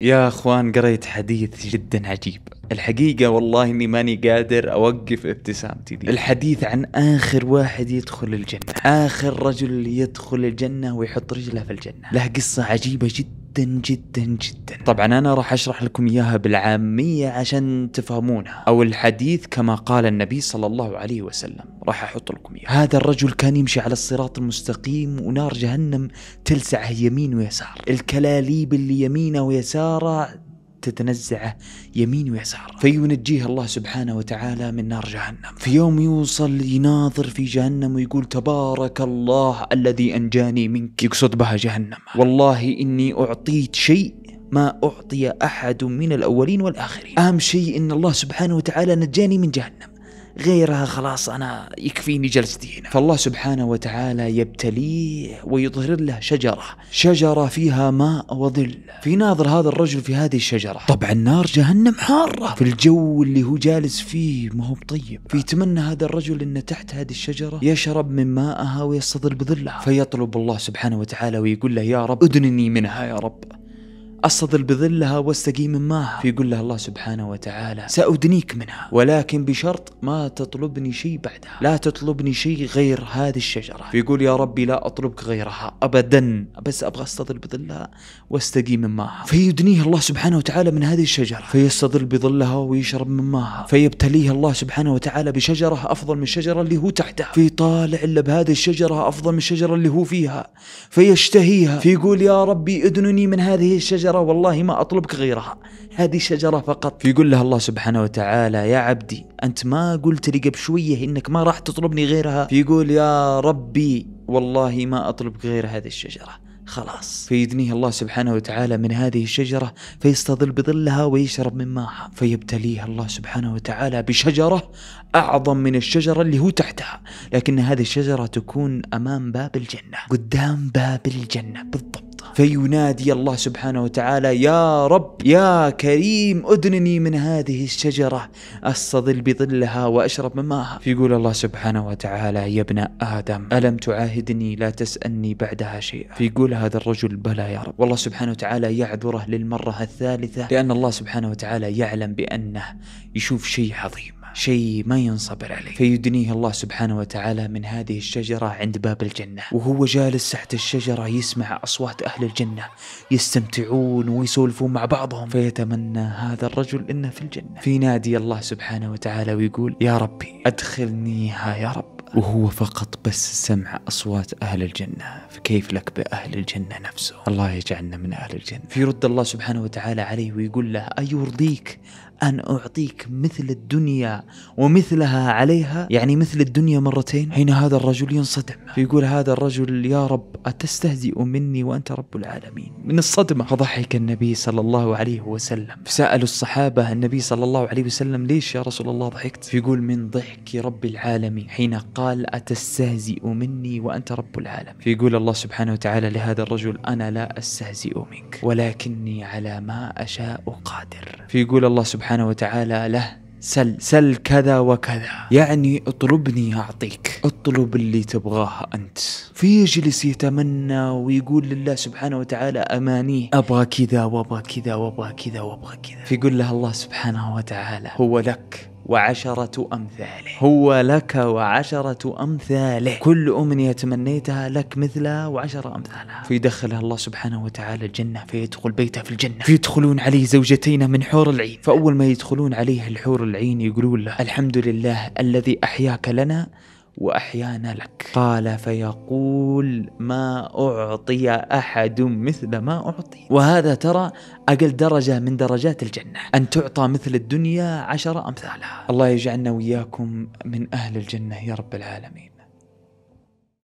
يا اخوان قريت حديث جدا عجيب الحقيقة والله اني ماني قادر اوقف ابتسامتي دي الحديث عن اخر واحد يدخل الجنة اخر رجل يدخل الجنة ويحط رجله في الجنة له قصة عجيبة جدا جدا جدا جدا طبعا أنا راح أشرح لكم إياها بالعامية عشان تفهمونها أو الحديث كما قال النبي صلى الله عليه وسلم راح أحط لكم إياها هذا الرجل كان يمشي على الصراط المستقيم ونار جهنم تلسعه يمين ويسار الكلاليب اللي يمينه ويساره تتنزعه يمين ويسار فينجيه الله سبحانه وتعالى من نار جهنم في يوم يوصل يناظر في جهنم ويقول تبارك الله الذي أنجاني منك يقصد بها جهنم والله إني أعطيت شيء ما أعطي أحد من الأولين والآخرين أهم شيء أن الله سبحانه وتعالى نجاني من جهنم غيرها خلاص أنا يكفيني جلستي هنا فالله سبحانه وتعالى يبتليه ويظهر له شجرة شجرة فيها ماء وظل في ناظر هذا الرجل في هذه الشجرة طبعا نار جهنم حارة في الجو اللي هو جالس فيه ما هو بطيب فيتمنى هذا الرجل أن تحت هذه الشجرة يشرب من ماءها ويستظل بظلها فيطلب الله سبحانه وتعالى ويقول له يا رب أدنني منها يا رب أصطدل بظلها واستقي من ماها فيقول لها الله سبحانه وتعالى سأدنيك منها ولكن بشرط ما تطلبني شيء بعدها لا تطلبني شيء غير هذه الشجرة فيقول يا ربي لا أطلبك غيرها أبدا بس أبغى أستظل بظلها واستقي من ماها فيدنيه الله سبحانه وتعالى من هذه الشجرة فيستظل بظلها ويشرب من ماها فيبتليه الله سبحانه وتعالى بشجرة أفضل من الشجرة اللي هو تحتها فيطالع إلا بهذه الشجرة أفضل من الشجرة اللي هو فيها فيشتهيها فيقول يا ربي ادنني من هذه الشجرة شجرة والله ما أطلبك غيرها هذه شجرة فقط فيقول لها الله سبحانه وتعالى يا عبدي أنت ما قلت لي قبل شوية إنك ما راح تطلبني غيرها فيقول يا ربي والله ما أطلبك غير هذه الشجرة خلاص فيدنيه الله سبحانه وتعالى من هذه الشجرة فيستظل بظلها ويشرب من ماها فيبتليه الله سبحانه وتعالى بشجرة أعظم من الشجرة اللي هو تحتها لكن هذه الشجرة تكون أمام باب الجنة قدام باب الجنة بالضبط فينادي الله سبحانه وتعالى يا رب يا كريم أدنني من هذه الشجرة أستظل بظلها وأشرب من ماها فيقول الله سبحانه وتعالى يا ابن آدم ألم تعاهدني لا تسألني بعدها شيئا فيقول هذا الرجل بلى يا رب والله سبحانه وتعالى يعذره للمرة الثالثة لأن الله سبحانه وتعالى يعلم بأنه يشوف شيء عظيم شيء ما ينصبر عليه فيدنيه الله سبحانه وتعالى من هذه الشجرة عند باب الجنة وهو جالس تحت الشجرة يسمع أصوات أهل الجنة يستمتعون ويسولفون مع بعضهم فيتمنى هذا الرجل إنه في الجنة فينادي الله سبحانه وتعالى ويقول يا ربي أدخلنيها يا رب وهو فقط بس سمع أصوات أهل الجنة فكيف لك بأهل الجنة نفسه الله يجعلنا من أهل الجنة فيرد الله سبحانه وتعالى عليه ويقول له أيرضيك أن أعطيك مثل الدنيا ومثلها عليها يعني مثل الدنيا مرتين حين هذا الرجل ينصدم فيقول هذا الرجل يا رب أتستهزئ مني وأنت رب العالمين من الصدمة فضحك النبي صلى الله عليه وسلم فسألوا الصحابة النبي صلى الله عليه وسلم ليش يا رسول الله ضحكت فيقول من ضحك رب العالمين حين قال أتستهزئ مني وأنت رب العالمين فيقول الله سبحانه وتعالى لهذا الرجل أنا لا أستهزئ منك ولكني على ما أشاء قادر فيقول الله سبحانه سبحانه وتعالى له سل سل كذا وكذا يعني اطلبني أعطيك اطلب اللي تبغاه أنت فيجلس يتمنى ويقول لله سبحانه وتعالى أمانيه أبغى كذا وأبغى كذا وأبغى كذا وأبغى كذا فيقول له الله سبحانه وتعالى هو لك وعشرة أمثاله هو لك وعشرة أمثاله كل أمنية تمنيتها لك مثلها وعشرة أمثالها فيدخلها الله سبحانه وتعالى الجنة فيدخل بيته في الجنة فيدخلون عليه زوجتين من حور العين فأول ما يدخلون عليه الحور العين يقولون له الحمد لله الذي أحياك لنا واحيانا لك قال فيقول ما اعطي احد مثل ما اعطي وهذا ترى اقل درجه من درجات الجنه ان تعطى مثل الدنيا عشر امثالها الله يجعلنا وياكم من اهل الجنه يا رب العالمين